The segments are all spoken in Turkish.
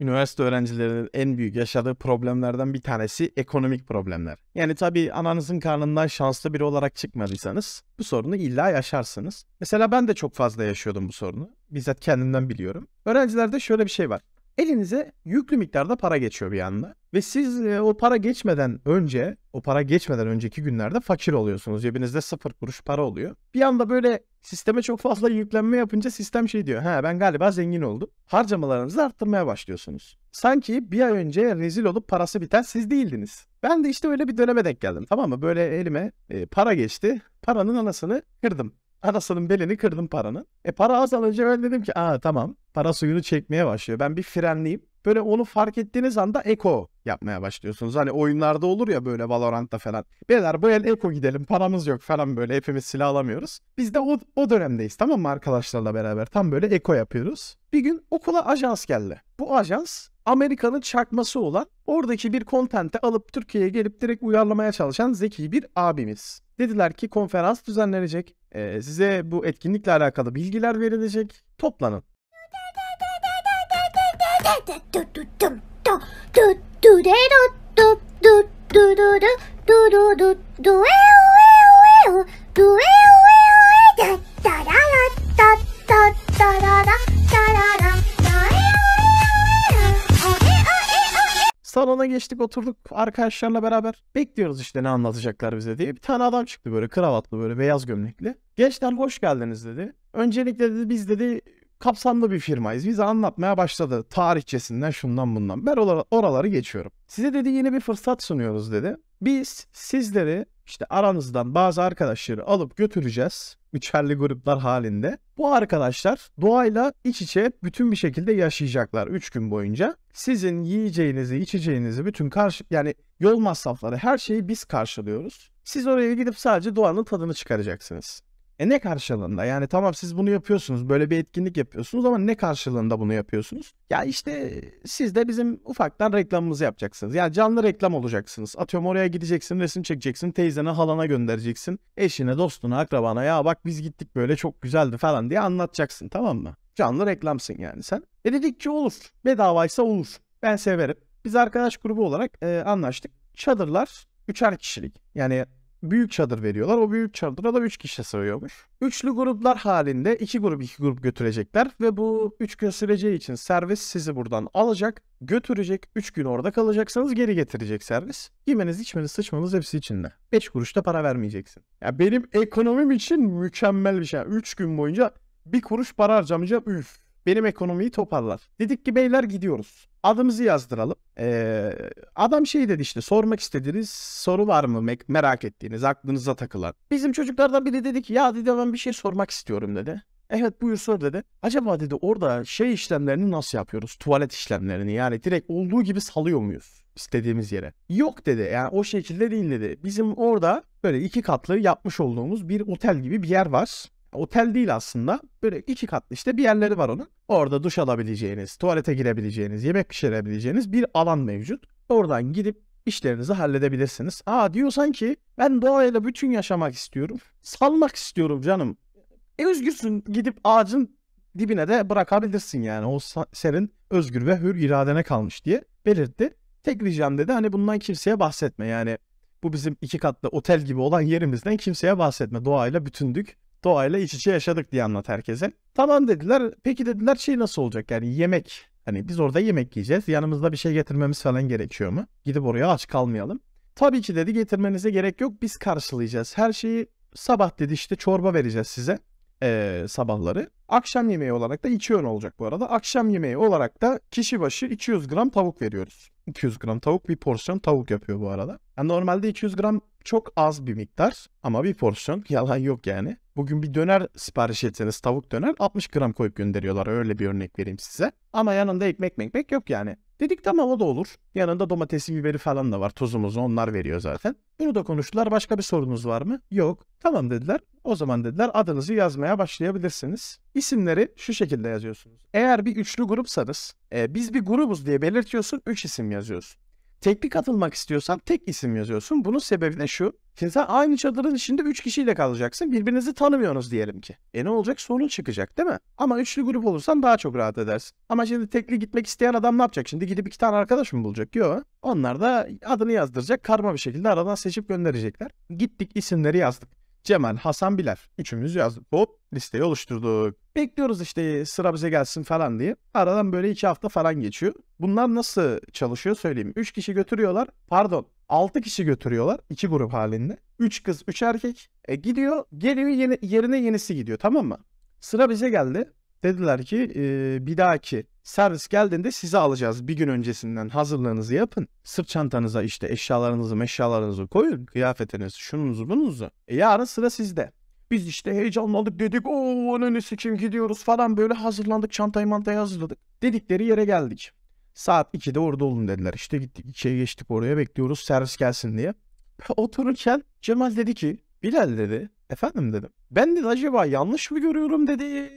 üniversite öğrencilerinin en büyük yaşadığı problemlerden bir tanesi ekonomik problemler. Yani tabii ananızın karnından şanslı biri olarak çıkmadıysanız bu sorunu illa yaşarsınız. Mesela ben de çok fazla yaşıyordum bu sorunu. Bizzat kendimden biliyorum. Öğrencilerde şöyle bir şey var. Elinize yüklü miktarda para geçiyor bir anda ve siz e, o para geçmeden önce, o para geçmeden önceki günlerde fakir oluyorsunuz. Cebinizde sıfır kuruş para oluyor. Bir anda böyle sisteme çok fazla yüklenme yapınca sistem şey diyor. Ha ben galiba zengin oldum. Harcamalarınızı arttırmaya başlıyorsunuz. Sanki bir ay önce rezil olup parası biten siz değildiniz. Ben de işte öyle bir döneme denk geldim tamam mı? Böyle elime e, para geçti. Paranın anasını kırdım. Anasının belini kırdım paranın. E para azalınca ben dedim ki aa tamam para suyunu çekmeye başlıyor. Ben bir frenleyeyim. böyle onu fark ettiğiniz anda eko yapmaya başlıyorsunuz. Hani oyunlarda olur ya böyle Valorant'ta falan. Beyler bu el eko gidelim paramız yok falan böyle hepimiz silah alamıyoruz. Biz de o, o dönemdeyiz tamam mı arkadaşlarla beraber tam böyle eko yapıyoruz. Bir gün okula ajans geldi. Bu ajans Amerika'nın çakması olan oradaki bir kontente alıp Türkiye'ye gelip direkt uyarlamaya çalışan zeki bir abimiz. Dediler ki konferans düzenlenecek. Ee, size bu etkinlikle alakalı bilgiler verilecek. Toplanın. geçtik oturduk arkadaşlarla beraber. Bekliyoruz işte ne anlatacaklar bize diye. Bir tane adam çıktı böyle kravatlı böyle beyaz gömlekli. Gençler hoş geldiniz dedi. Öncelikle dedi biz dedi kapsamlı bir firmayız. Bize anlatmaya başladı. Tarihçesinden şundan bundan. Ben oraları, oraları geçiyorum. Size dedi yeni bir fırsat sunuyoruz dedi. Biz sizleri işte aranızdan bazı arkadaşları alıp götüreceğiz. Üçerli gruplar halinde. Bu arkadaşlar doğayla iç içe bütün bir şekilde yaşayacaklar 3 gün boyunca. Sizin yiyeceğinizi, içeceğinizi bütün karşı yani yol masrafları her şeyi biz karşılıyoruz. Siz oraya gidip sadece doğanın tadını çıkaracaksınız. E ne karşılığında? Yani tamam siz bunu yapıyorsunuz, böyle bir etkinlik yapıyorsunuz ama ne karşılığında bunu yapıyorsunuz? Ya işte siz de bizim ufaktan reklamımızı yapacaksınız. Yani canlı reklam olacaksınız. Atıyorum oraya gideceksin, resim çekeceksin, teyzene, halana göndereceksin. Eşine, dostuna, akrabana ya bak biz gittik böyle çok güzeldi falan diye anlatacaksın tamam mı? Canlı reklamsın yani sen. E dedik ki olur. Bedavaysa olur. Ben severim. Biz arkadaş grubu olarak e, anlaştık. Çadırlar üçer kişilik. Yani büyük çadır veriyorlar. O büyük çadıra da 3 kişi sığıyormuş. Üçlü gruplar halinde 2 grup 2 grup götürecekler ve bu 3 gün süreceği için servis sizi buradan alacak, götürecek, 3 gün orada kalacaksanız geri getirecek servis. Yemeniz, içmeniz, sıçmanız hepsi içinde. 5 kuruş da para vermeyeceksin. Ya benim ekonomim için mükemmel bir şey. 3 gün boyunca bir kuruş para harcamayacağım. Üf benim ekonomiyi toparlar. Dedik ki beyler gidiyoruz. Adımızı yazdıralım. Ee, adam şey dedi işte sormak istediğiniz soru var mı merak ettiğiniz aklınıza takılan. Bizim çocuklardan biri dedi ki ya dedi ben bir şey sormak istiyorum dedi. Evet buyur sor dedi. Acaba dedi orada şey işlemlerini nasıl yapıyoruz? Tuvalet işlemlerini yani direkt olduğu gibi salıyor muyuz istediğimiz yere? Yok dedi yani o şekilde değil dedi. Bizim orada böyle iki katlı yapmış olduğumuz bir otel gibi bir yer var. Otel değil aslında. Böyle iki katlı işte bir yerleri var onun. Orada duş alabileceğiniz, tuvalete girebileceğiniz, yemek pişirebileceğiniz bir alan mevcut. Oradan gidip işlerinizi halledebilirsiniz. Aa diyorsan ki ben doğayla bütün yaşamak istiyorum. Salmak istiyorum canım. E özgürsün gidip ağacın dibine de bırakabilirsin yani. O senin özgür ve hür iradene kalmış diye belirtti. Tek ricam dedi hani bundan kimseye bahsetme yani. Bu bizim iki katlı otel gibi olan yerimizden kimseye bahsetme. Doğayla bütündük doğayla iç içe yaşadık diye anlat herkese. Tamam dediler. Peki dediler şey nasıl olacak yani yemek. Hani biz orada yemek yiyeceğiz. Yanımızda bir şey getirmemiz falan gerekiyor mu? Gidip oraya aç kalmayalım. Tabii ki dedi getirmenize gerek yok. Biz karşılayacağız. Her şeyi sabah dedi işte çorba vereceğiz size. Ee, sabahları. Akşam yemeği olarak da iki öğün olacak bu arada. Akşam yemeği olarak da kişi başı 200 gram tavuk veriyoruz. 200 gram tavuk bir porsiyon tavuk yapıyor bu arada. Yani normalde 200 gram çok az bir miktar ama bir porsiyon yalan yok yani. Bugün bir döner sipariş etseniz tavuk döner 60 gram koyup gönderiyorlar öyle bir örnek vereyim size. Ama yanında ekmek ekmek yok yani. Dedik tamam o da olur. Yanında domatesi, biberi falan da var. Tuzumuzu onlar veriyor zaten. Bunu da konuştular. Başka bir sorunuz var mı? Yok. Tamam dediler. O zaman dediler adınızı yazmaya başlayabilirsiniz. İsimleri şu şekilde yazıyorsunuz. Eğer bir üçlü grupsanız e, biz bir grubuz diye belirtiyorsun. Üç isim yazıyorsun. Tekli katılmak istiyorsan tek isim yazıyorsun. Bunun sebebi ne şu? Şimdi sen aynı çadırın içinde 3 kişiyle kalacaksın. Birbirinizi tanımıyorsunuz diyelim ki. E ne olacak? Sorun çıkacak değil mi? Ama üçlü grup olursan daha çok rahat edersin. Ama şimdi tekli gitmek isteyen adam ne yapacak? Şimdi gidip iki tane arkadaş mı bulacak? Yok. Onlar da adını yazdıracak. Karma bir şekilde aradan seçip gönderecekler. Gittik isimleri yazdık. Cemal, Hasan Biler. Üçümüz yazdık. Hop listeyi oluşturduk. Bekliyoruz işte sıra bize gelsin falan diye. Aradan böyle iki hafta falan geçiyor. Bunlar nasıl çalışıyor söyleyeyim. Üç kişi götürüyorlar. Pardon. Altı kişi götürüyorlar. iki grup halinde. Üç kız, üç erkek. E, gidiyor. Geliyor yeni, yerine yenisi gidiyor. Tamam mı? Sıra bize geldi. Dediler ki e, bir dahaki servis geldiğinde sizi alacağız. Bir gün öncesinden hazırlığınızı yapın. Sırt çantanıza işte eşyalarınızı meşyalarınızı koyun. Kıyafetinizi şununuzu bununuzu. E, yarın sıra sizde. Biz işte heyecanlandık dedik ooo ananı kim gidiyoruz falan böyle hazırlandık çantayı mantayı hazırladık. Dedikleri yere geldik. Saat 2'de orada olun dediler. İşte gittik 2'ye geçtik oraya bekliyoruz servis gelsin diye. Otururken Cemal dedi ki Bilal dedi efendim dedim. Ben de acaba yanlış mı görüyorum dedi.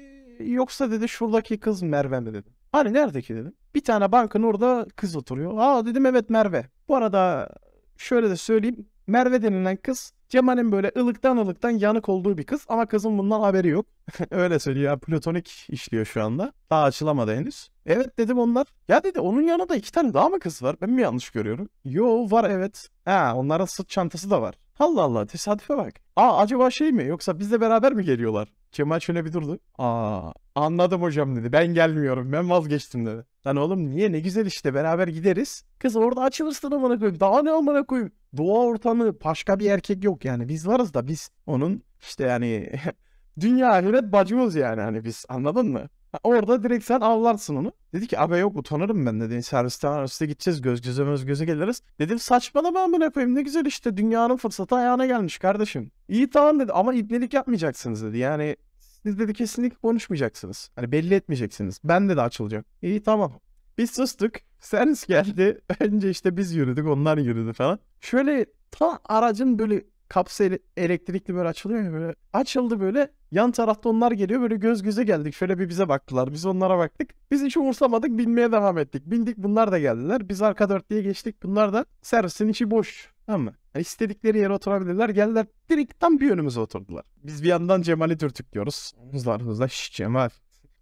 Yoksa dedi şuradaki kız Merve mi dedim. Hani nerede ki dedim. Bir tane bankın orada kız oturuyor. Aa dedim evet Merve. Bu arada şöyle de söyleyeyim. Merve denilen kız Cemal'in böyle ılıktan ılıktan yanık olduğu bir kız ama kızın bundan haberi yok. Öyle söylüyor. Platonik işliyor şu anda. Daha açılamadı henüz. Evet dedim onlar. Ya dedi onun yanında iki tane daha mı kız var? Ben mi yanlış görüyorum? Yo var evet. Ha onların sırt çantası da var. Allah Allah tesadüfe bak. Aa acaba şey mi yoksa bizle beraber mi geliyorlar? Cemal şöyle bir durdu. Aa anladım hocam dedi. Ben gelmiyorum. Ben vazgeçtim dedi. Lan oğlum niye ne güzel işte beraber gideriz. Kız orada açılırsın amına koyayım. Daha ne amına koyayım. Doğa ortamı başka bir erkek yok yani. Biz varız da biz onun işte yani dünya ahiret bacımız yani hani biz anladın mı? Orada direkt sen avlarsın onu. Dedi ki abi yok utanırım ben dedi. servisten serviste gideceğiz göz göze göz göze geliriz. Dedim saçmalama bunu yapayım ne güzel işte dünyanın fırsatı ayağına gelmiş kardeşim. İyi tamam dedi ama ibnelik yapmayacaksınız dedi. Yani siz dedi kesinlikle konuşmayacaksınız. Hani belli etmeyeceksiniz. Ben de açılacak. İyi tamam. Biz sustuk. Servis geldi. Önce işte biz yürüdük onlar yürüdü falan. Şöyle ta aracın böyle kapsa elektrikli böyle açılıyor ya böyle. Açıldı böyle Yan tarafta onlar geliyor böyle göz göze geldik. Şöyle bir bize baktılar. Biz onlara baktık. Biz hiç umursamadık binmeye devam ettik. Bindik bunlar da geldiler. Biz arka dörtlüye geçtik. Bunlar da servisin içi boş. Tamam mı? Yani istedikleri yere oturabilirler. Geldiler direkt tam bir önümüze oturdular. Biz bir yandan Cemal'i dürtüklüyoruz. Omuzlarımızda şşş Cemal.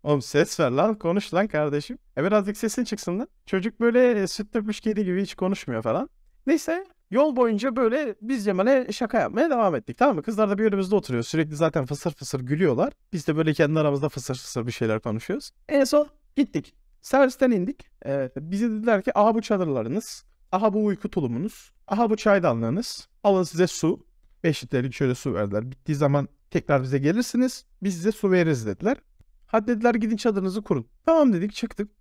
Oğlum ses ver lan konuş lan kardeşim. E birazcık sesin çıksın lan. Çocuk böyle e, süt dökmüş kedi gibi hiç konuşmuyor falan. Neyse Yol boyunca böyle biz Cemal'e şaka yapmaya devam ettik tamam mı? Kızlar da bir önümüzde oturuyor. Sürekli zaten fısır fısır gülüyorlar. Biz de böyle kendi aramızda fısır fısır bir şeyler konuşuyoruz. En son gittik. Servisten indik. Ee, bize dediler ki aha bu çadırlarınız. Aha bu uyku tulumunuz. Aha bu çaydanlığınız. Alın size su. 5 litrelik şöyle su verdiler. Bittiği zaman tekrar bize gelirsiniz. Biz size su veririz dediler. Hadi dediler gidin çadırınızı kurun. Tamam dedik çıktık.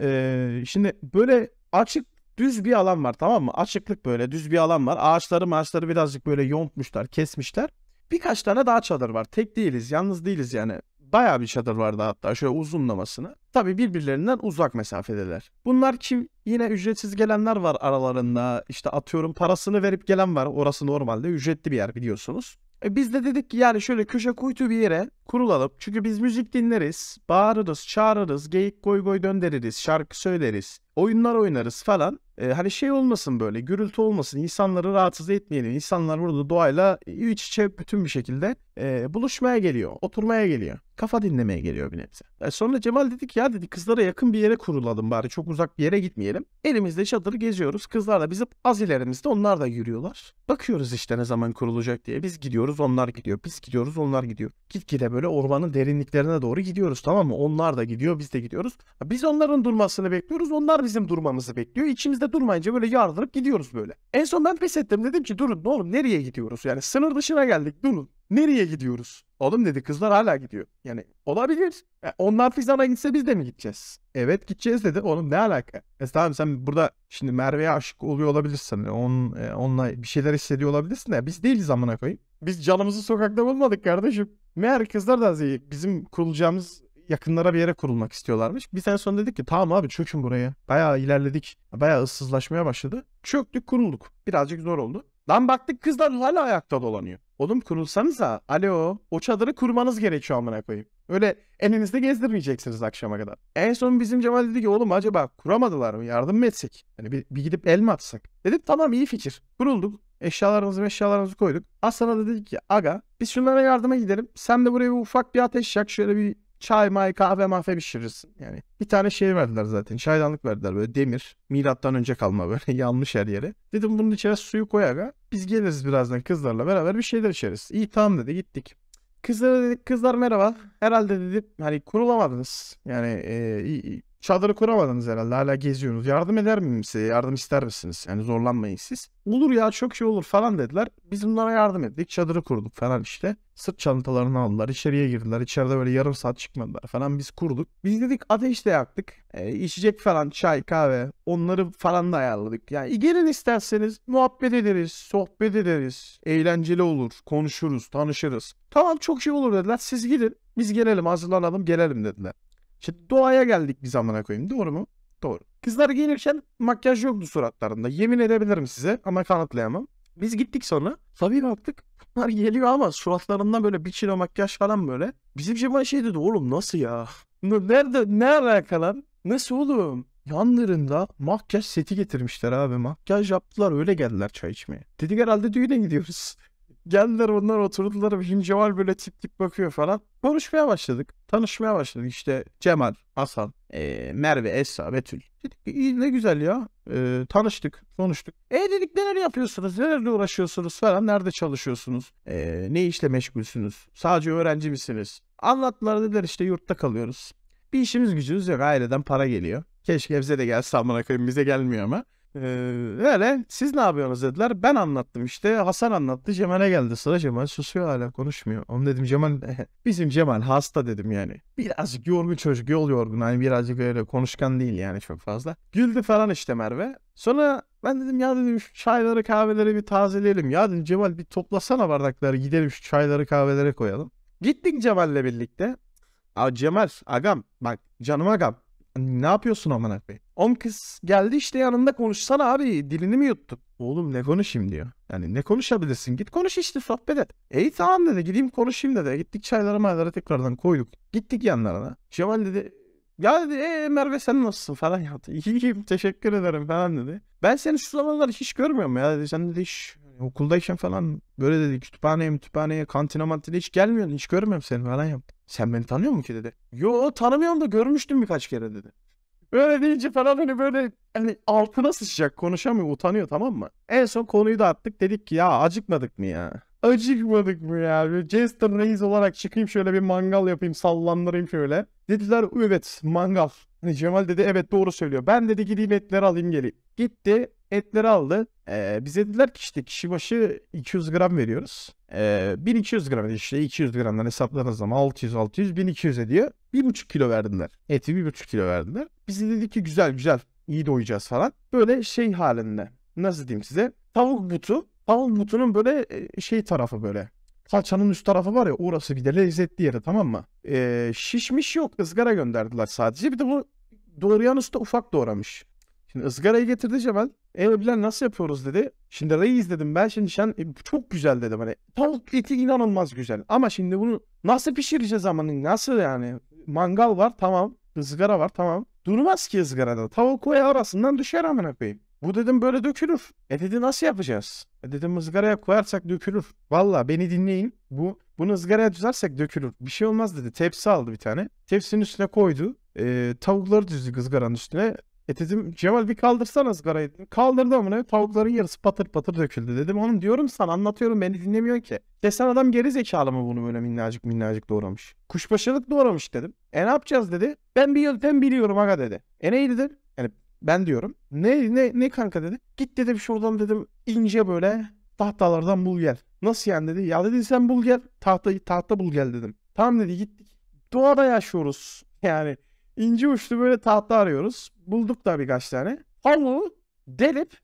Ee, şimdi böyle açık Düz bir alan var tamam mı? Açıklık böyle düz bir alan var. Ağaçları ağaçları birazcık böyle yontmuşlar, kesmişler. Birkaç tane daha çadır var. Tek değiliz, yalnız değiliz yani. Baya bir çadır vardı hatta şöyle uzunlamasını. Tabi birbirlerinden uzak mesafedeler. Bunlar kim? Yine ücretsiz gelenler var aralarında. İşte atıyorum parasını verip gelen var. Orası normalde ücretli bir yer biliyorsunuz. E biz de dedik ki yani şöyle köşe kuytu bir yere kurulalım. Çünkü biz müzik dinleriz, bağırırız, çağırırız, geyik goy goy döndürürüz, şarkı söyleriz oyunlar oynarız falan. E, hani şey olmasın böyle gürültü olmasın insanları rahatsız etmeyelim. İnsanlar burada doğayla iç içe bütün bir şekilde e, buluşmaya geliyor. Oturmaya geliyor. Kafa dinlemeye geliyor bir nebze. E, sonra Cemal dedik ya dedi kızlara yakın bir yere kurulalım bari çok uzak bir yere gitmeyelim. Elimizde çadırı geziyoruz. Kızlar da bizim az ilerimizde onlar da yürüyorlar. Bakıyoruz işte ne zaman kurulacak diye. Biz gidiyoruz onlar gidiyor. Biz gidiyoruz onlar gidiyor. Gitgide böyle ormanın derinliklerine doğru gidiyoruz tamam mı? Onlar da gidiyor biz de gidiyoruz. Biz onların durmasını bekliyoruz. Onlar bizim durmamızı bekliyor. İçimizde durmayınca böyle yardırıp gidiyoruz böyle. En son ben pes ettim dedim ki durun ne oğlum nereye gidiyoruz? Yani sınır dışına geldik durun. Nereye gidiyoruz? Oğlum dedi kızlar hala gidiyor. Yani olabilir. E, onlar Fizan'a gitse biz de mi gideceğiz? Evet gideceğiz dedi. Oğlum ne alaka? E tamam sen burada şimdi Merve'ye aşık oluyor olabilirsin. E, Onun, e, onunla bir şeyler hissediyor olabilirsin ya biz değiliz amına koyayım. Biz canımızı sokakta bulmadık kardeşim. Meğer kızlar da bizim kurulacağımız yakınlara bir yere kurulmak istiyorlarmış. Bir sene sonra dedik ki tamam abi çökün buraya. Bayağı ilerledik. Bayağı ıssızlaşmaya başladı. Çöktük kurulduk. Birazcık zor oldu. Lan baktık kızlar hala ayakta dolanıyor. Oğlum kurulsanıza. Alo. O çadırı kurmanız gerekiyor amına koyayım. Öyle elinizde gezdirmeyeceksiniz akşama kadar. En son bizim Cemal dedi ki oğlum acaba kuramadılar mı? Yardım mı etsek? Hani bir, bir gidip el mi atsak? Dedim tamam iyi fikir. Kurulduk. Eşyalarımızı eşyalarımızı koyduk. Aslan'a dedik ki aga biz şunlara yardıma gidelim. Sen de buraya bir ufak bir ateş yak. Şöyle bir çay may kahve mahve pişirirsin. Yani bir tane şey verdiler zaten çaydanlık verdiler böyle demir milattan önce kalma böyle yanmış her yere. Dedim bunun içine suyu koyaga biz geliriz birazdan kızlarla beraber bir şeyler içeriz. İyi tamam dedi gittik. Kızlara dedik kızlar merhaba herhalde dedi hani kurulamadınız yani e, Çadırı kuramadınız herhalde. Hala geziyorsunuz. Yardım eder miyim size? Yardım ister misiniz? Yani zorlanmayın siz. Olur ya çok şey olur falan dediler. Biz bunlara yardım ettik. Çadırı kurduk falan işte. Sırt çantalarını aldılar. içeriye girdiler. İçeride böyle yarım saat çıkmadılar falan. Biz kurduk. Biz dedik ateş de yaktık. E, içecek falan çay kahve onları falan da ayarladık. Yani gelin isterseniz muhabbet ederiz. Sohbet ederiz. Eğlenceli olur. Konuşuruz. Tanışırız. Tamam çok şey olur dediler. Siz gidin. Biz gelelim hazırlanalım gelelim dediler. İşte doğaya geldik biz amına koyayım. Doğru mu? Doğru. Kızlar gelirken makyaj yoktu suratlarında. Yemin edebilirim size ama kanıtlayamam. Biz gittik sonra. Tabii baktık. Bunlar geliyor ama suratlarında böyle bir kilo makyaj falan böyle. Bizim Cemal şey, şey dedi oğlum nasıl ya? Nerede ne alaka lan? Nasıl oğlum? Yanlarında makyaj seti getirmişler abi. Makyaj yaptılar öyle geldiler çay içmeye. Dedik herhalde düğüne gidiyoruz. Geldiler onlar oturdular. Bizim Cemal böyle tip tip bakıyor falan. Konuşmaya başladık. Tanışmaya başladık. İşte Cemal, Hasan, e, Merve, Esra, Betül. Dedik iyi ne güzel ya. E, tanıştık, konuştuk. E dedik neler yapıyorsunuz, nelerle uğraşıyorsunuz falan. Nerede çalışıyorsunuz? E, ne işle meşgulsünüz? Sadece öğrenci misiniz? Anlattılar dediler işte yurtta kalıyoruz. Bir işimiz gücümüz yok. Aileden para geliyor. Keşke bize de gelse amına koyayım. Bize gelmiyor ama. Ee, öyle siz ne yapıyorsunuz dediler. Ben anlattım işte. Hasan anlattı. Cemal'e geldi sıra. Cemal susuyor hala konuşmuyor. Onu dedim Cemal bizim Cemal hasta dedim yani. Birazcık yorgun çocuk yol yorgun. Hani birazcık öyle konuşkan değil yani çok fazla. Güldü falan işte Merve. Sonra ben dedim ya dedim şu çayları kahveleri bir tazeleyelim. Ya dedim Cemal bir toplasana bardakları gidelim şu çayları kahvelere koyalım. Gittik Cemal'le birlikte. Aa, Cemal agam bak canım agam ne yapıyorsun aman akbey? On kız geldi işte yanında konuşsana abi dilini mi yuttun? Oğlum ne konuşayım diyor. Yani ne konuşabilirsin? Git konuş işte sohbet et. İyi tamam dedi gideyim konuşayım dedi. Gittik çayları mayları tekrardan koyduk. Gittik yanlarına. Şevval dedi ya dedi ee, Merve sen nasılsın falan yaptı. İyiyim teşekkür ederim falan dedi. Ben seni şu zamanlar hiç görmüyorum ya dedi. Sen dedi hiç okuldayken falan böyle dedi kütüphaneye kütüphaneye kantine mantine hiç gelmiyorsun hiç görmüyorum seni falan yaptı. Sen beni tanıyor musun ki dedi. Yo tanımıyorum da görmüştüm birkaç kere dedi. Böyle deyince falan hani böyle hani altına sıçacak konuşamıyor utanıyor tamam mı? En son konuyu da attık dedik ki ya acıkmadık mı ya? Acıkmadık mı ya? Böyle Jester Reis olarak çıkayım şöyle bir mangal yapayım sallandırayım şöyle. Dediler evet mangal. Hani Cemal dedi evet doğru söylüyor. Ben dedi gideyim etleri alayım geleyim. Gitti etleri aldı. Ee, bize dediler ki işte kişi başı 200 gram veriyoruz. Ee, 1200 gram işte 200 gramdan hesapladığınız zaman 600 600 1200 ediyor. 1,5 kilo verdiler. Eti 1,5 kilo verdiler. Bizi dedi ki güzel güzel iyi doyacağız falan. Böyle şey halinde nasıl diyeyim size tavuk butu tavuk butunun böyle e, şey tarafı böyle kalçanın üst tarafı var ya orası bir de lezzetli yeri tamam mı? Ee, şişmiş yok ızgara gönderdiler sadece bir de bu doğrayan usta ufak doğramış. Şimdi ızgarayı getirdi Cemal. Evliler nasıl yapıyoruz dedi. Şimdi reis dedim ben şimdi sen e, çok güzel dedim hani. Tavuk eti inanılmaz güzel. Ama şimdi bunu nasıl pişireceğiz ama nasıl yani? Mangal var tamam. ızgara var tamam. Durmaz ki ızgarada. Tavuk ve arasından düşer amına koyayım. Bu dedim böyle dökülür. E dedi nasıl yapacağız? E dedim ızgaraya koyarsak dökülür. Valla beni dinleyin. Bu bunu ızgaraya düzersek dökülür. Bir şey olmaz dedi. Tepsi aldı bir tane. Tepsinin üstüne koydu. E, tavukları düzdük ızgaranın üstüne. E dedim Cemal bir kaldırsana ızgarayı dedim. Kaldırdı amına tavukların yarısı patır patır döküldü dedim. Oğlum diyorum sana anlatıyorum beni dinlemiyor ki. Desen adam geri zekalı mı bunu böyle minnacık minnacık doğramış. Kuşbaşılık doğramış dedim. E ne yapacağız dedi. Ben bir yöntem biliyorum aga dedi. E neydi dedim. Yani ben diyorum. Ne ne ne kanka dedi. Git dedim şuradan dedim ince böyle tahtalardan bul gel. Nasıl yani dedi. Ya dedi sen bul gel. Tahta, tahta bul gel dedim. Tamam dedi gittik. Doğada yaşıyoruz. Yani ince uçlu böyle tahta arıyoruz. Bulduk da birkaç tane. Hamuğu delip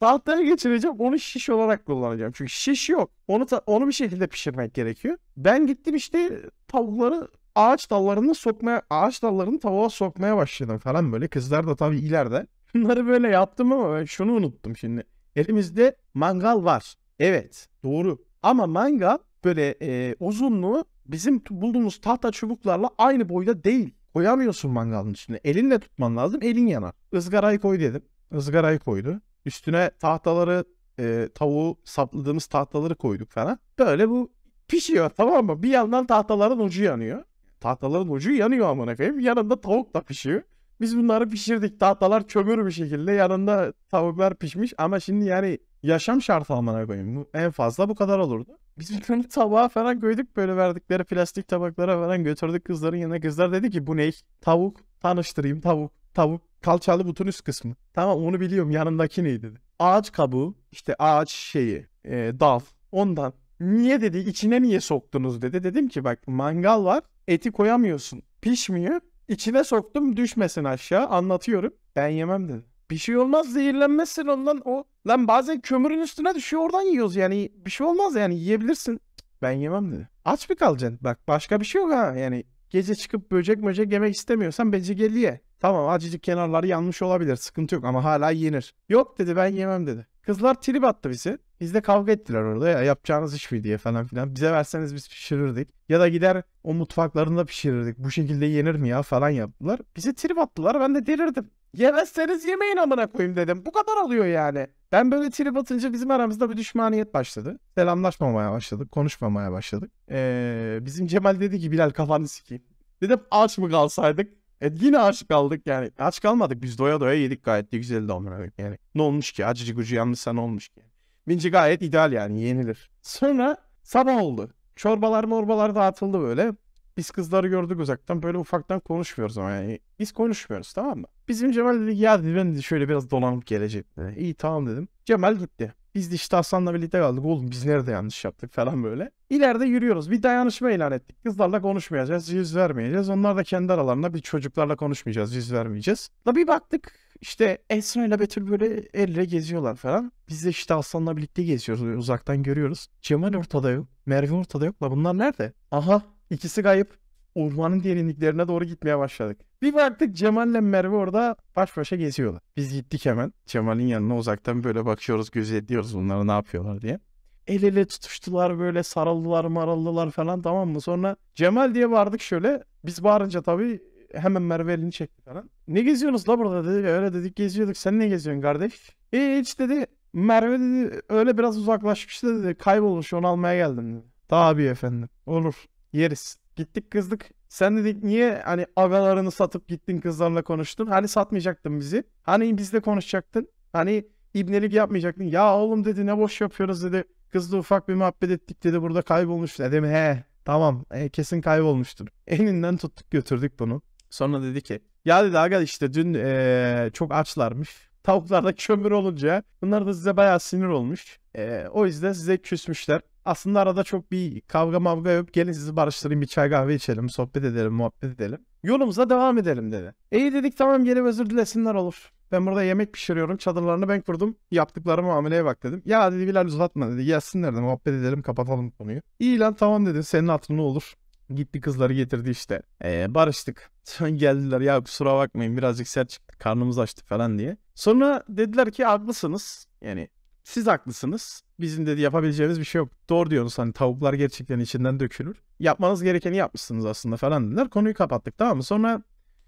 tahtaya geçireceğim. Onu şiş olarak kullanacağım. Çünkü şiş yok. Onu onu bir şekilde pişirmek gerekiyor. Ben gittim işte e, tavukları ağaç dallarını sokmaya ağaç dallarını tavuğa sokmaya başladım falan böyle. Kızlar da tabii ileride. Bunları böyle yaptım ama ben şunu unuttum şimdi. Elimizde mangal var. Evet doğru. Ama mangal böyle e, uzunluğu bizim bulduğumuz tahta çubuklarla aynı boyda değil. Koyamıyorsun mangalın içine. Elinle tutman lazım. Elin yanar. Izgarayı koy dedim. Izgarayı koydu. Üstüne tahtaları e, tavuğu sapladığımız tahtaları koyduk falan. Böyle bu pişiyor tamam mı? Bir yandan tahtaların ucu yanıyor. Tahtaların ucu yanıyor amına koyayım. Yanında tavuk da pişiyor. Biz bunları pişirdik. Tahtalar kömür bir şekilde. Yanında tavuklar pişmiş. Ama şimdi yani yaşam şartı amına koyayım. En fazla bu kadar olurdu. Biz bunu tabağa falan koyduk böyle verdikleri plastik tabaklara falan götürdük kızların yanına. Kızlar dedi ki bu ne? Tavuk. Tanıştırayım tavuk. Tavuk. Kalçalı butun üst kısmı. Tamam onu biliyorum yanındaki ne dedi. Ağaç kabuğu işte ağaç şeyi e, dal ondan. Niye dedi içine niye soktunuz dedi. Dedim ki bak mangal var eti koyamıyorsun pişmiyor. İçine soktum düşmesin aşağı anlatıyorum. Ben yemem dedi. Bir şey olmaz zehirlenmezsin ondan o. Lan bazen kömürün üstüne düşüyor oradan yiyoruz yani. Bir şey olmaz yani yiyebilirsin. Ben yemem dedi. Aç mı kalacaksın? Bak başka bir şey yok ha yani. Gece çıkıp böcek böcek yemek istemiyorsan bence gel ye. Tamam acıcık kenarları yanmış olabilir sıkıntı yok ama hala yenir. Yok dedi ben yemem dedi. Kızlar trip attı bizi. Biz de kavga ettiler orada ya yapacağınız iş mi diye falan filan. Bize verseniz biz pişirirdik. Ya da gider o mutfaklarında pişirirdik. Bu şekilde yenir mi ya falan yaptılar. Bize trip attılar ben de delirdim. Yemezseniz yemeyin amına koyayım dedim. Bu kadar alıyor yani. Ben böyle trip atınca bizim aramızda bir düşmaniyet başladı. Selamlaşmamaya başladık. Konuşmamaya başladık. Ee, bizim Cemal dedi ki Bilal kafanı sikeyim. Dedim aç mı kalsaydık? E yine aç kaldık yani. Aç kalmadık biz doya doya yedik gayet de güzeldi amına koyayım yani. Ne olmuş ki? acıcık gücü yanlışsa ne olmuş ki? Bince gayet ideal yani yenilir. Sonra sabah oldu. Çorbalar morbalar dağıtıldı böyle. Biz kızları gördük uzaktan böyle ufaktan konuşmuyoruz ama yani. Biz konuşmuyoruz tamam mı? Bizim Cemal dedi ya dedi ben dedi, şöyle biraz dolanıp gelecek. Dedi. İyi tamam dedim. Cemal gitti. Biz de işte Hasan'la birlikte kaldık. Oğlum biz nerede yanlış yaptık falan böyle. İleride yürüyoruz. Bir dayanışma ilan ettik. Kızlarla konuşmayacağız. Yüz vermeyeceğiz. Onlar da kendi aralarında bir çocuklarla konuşmayacağız. Yüz vermeyeceğiz. La bir baktık işte Esra ile Betül böyle elle geziyorlar falan. Biz de işte Aslan'la birlikte geziyoruz. Uzaktan görüyoruz. Cemal ortada yok. Merve ortada yok. La bunlar nerede? Aha İkisi kayıp. Ormanın derinliklerine doğru gitmeye başladık. Bir baktık Cemal'le Merve orada baş başa geziyorlar. Biz gittik hemen. Cemal'in yanına uzaktan böyle bakıyoruz, gözetliyoruz bunları ne yapıyorlar diye. El ele tutuştular böyle sarıldılar maraldılar falan tamam mı? Sonra Cemal diye vardık şöyle. Biz bağırınca tabii hemen Merve elini çekti falan. Ne geziyorsunuz la burada dedi. Öyle dedik geziyorduk. Sen ne geziyorsun kardeş? E hiç dedi. Merve dedi öyle biraz uzaklaşmıştı dedi. Kaybolmuş onu almaya geldim dedi. Tabii efendim. Olur. Yeriz. Gittik kızdık. Sen dedik niye hani agalarını satıp gittin kızlarla konuştun? Hani satmayacaktın bizi. Hani bizle konuşacaktın. Hani ibnelik yapmayacaktın. Ya oğlum dedi ne boş yapıyoruz dedi. Kızla ufak bir muhabbet ettik dedi burada kaybolmuş. Dedim he tamam e, kesin kaybolmuştur. Elinden tuttuk götürdük bunu. Sonra dedi ki ya dedi aga işte dün e, çok açlarmış. Tavuklarda kömür olunca bunlar da size bayağı sinir olmuş. E, o yüzden size küsmüşler. Aslında arada çok bir kavga mavga yok. Gelin sizi barıştırayım bir çay kahve içelim, sohbet edelim, muhabbet edelim. Yolumuza devam edelim dedi. İyi dedik tamam gelin özür dilesinler olur. Ben burada yemek pişiriyorum. Çadırlarını ben kurdum. Yaptıkları muameleye bak dedim. Ya dedi Bilal uzatma dedi. Gelsinler de muhabbet edelim kapatalım konuyu. İyi lan tamam dedi. Senin hatırına olur. Gitti kızları getirdi işte. Ee, barıştık. Sonra geldiler ya kusura bakmayın birazcık sert çıktık. Karnımız açtı falan diye. Sonra dediler ki haklısınız. Yani siz haklısınız. Bizim dedi yapabileceğimiz bir şey yok. Doğru diyorsunuz hani tavuklar gerçekten içinden dökülür. Yapmanız gerekeni yapmışsınız aslında falan dediler. Konuyu kapattık tamam mı? Sonra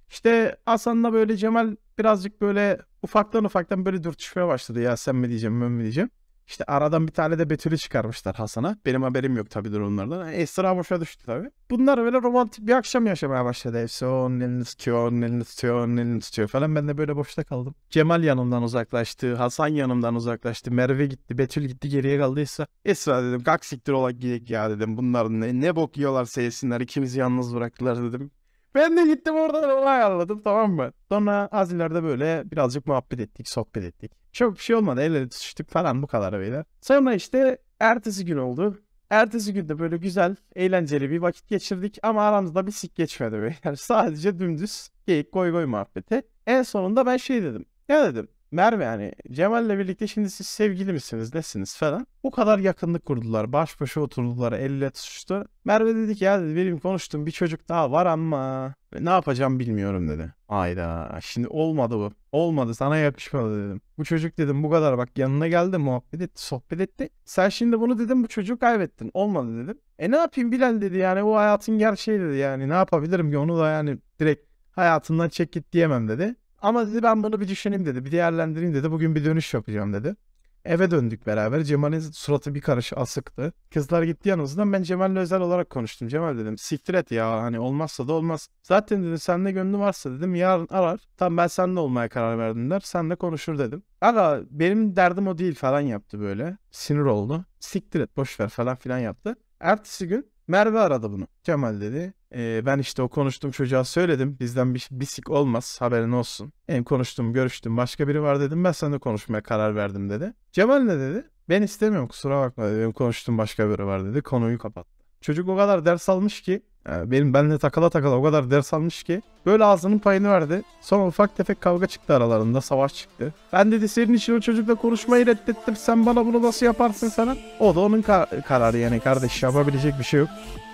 işte Hasan'la böyle Cemal birazcık böyle ufaktan ufaktan böyle dürtüşmeye başladı. Ya sen mi diyeceğim ben mi diyeceğim. İşte aradan bir tane de Betül'ü çıkarmışlar Hasan'a. Benim haberim yok tabii durumlardan. Esra boşa düştü tabii. Bunlar böyle romantik bir akşam yaşamaya başladı. Hepsi onun elini tutuyor, onun elini tutuyor, onun elini tutuyor falan. Ben de böyle boşta kaldım. Cemal yanımdan uzaklaştı, Hasan yanımdan uzaklaştı, Merve gitti, Betül gitti geriye kaldıysa. Esra dedim kalk siktir olak gidek ya dedim. Bunlar ne, ne bok yiyorlar yesinler ikimizi yalnız bıraktılar dedim. Ben de gittim orada olay anladım tamam mı? Sonra az ileride böyle birazcık muhabbet ettik, sohbet ettik. Çok bir şey olmadı. El ele tutuştuk falan bu kadar böyle. Sonra işte ertesi gün oldu. Ertesi günde böyle güzel, eğlenceli bir vakit geçirdik ama aramızda bir sik geçmedi böyle, Yani sadece dümdüz geyik koy koy muhabbeti. En sonunda ben şey dedim. Ya dedim Merve yani Cemal'le birlikte şimdi siz sevgili misiniz nesiniz falan. Bu kadar yakınlık kurdular. Baş başa oturdular. Elle tutuştu. Merve dedi ki ya dedi benim konuştuğum bir çocuk daha var ama ne yapacağım bilmiyorum dedi. Ayda şimdi olmadı bu. Olmadı sana yakışmadı dedim. Bu çocuk dedim bu kadar bak yanına geldi muhabbet etti sohbet etti. Sen şimdi bunu dedim bu çocuğu kaybettin. Olmadı dedim. E ne yapayım Bilal dedi yani o hayatın gerçeği dedi yani ne yapabilirim ki onu da yani direkt hayatından çek git diyemem dedi. Ama dedi ben bunu bir düşüneyim dedi. Bir değerlendireyim dedi. Bugün bir dönüş yapacağım dedi. Eve döndük beraber. Cemal'in suratı bir karış asıktı. Kızlar gitti yanımızdan. Ben Cemal'le özel olarak konuştum. Cemal dedim siktir et ya hani olmazsa da olmaz. Zaten dedim sende gönlü varsa dedim yarın arar. tam ben seninle olmaya karar verdim der. Senle konuşur dedim. Aga benim derdim o değil falan yaptı böyle. Sinir oldu. Siktir et boş ver falan filan yaptı. Ertesi gün Merve aradı bunu. Kemal dedi. E, ben işte o konuştuğum çocuğa söyledim. Bizden bir, bir sik olmaz haberin olsun. Hem konuştum görüştüm başka biri var dedim. Ben seninle konuşmaya karar verdim dedi. Cemal ne dedi? Ben istemiyorum kusura bakma dedi. Benim konuştuğum başka biri var dedi. Konuyu kapattı. Çocuk o kadar ders almış ki ee, benim benle takala takala o kadar ders almış ki böyle ağzının payını verdi. Sonra ufak tefek kavga çıktı aralarında savaş çıktı. Ben dedi senin için o çocukla konuşmayı reddettim sen bana bunu nasıl yaparsın sana? O da onun kar- kararı yani kardeş yapabilecek bir şey yok.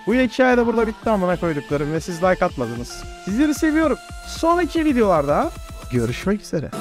Bu hikaye de burada bitti amına koyduklarım ve siz like atmadınız. Sizleri seviyorum. Sonraki videolarda görüşmek üzere.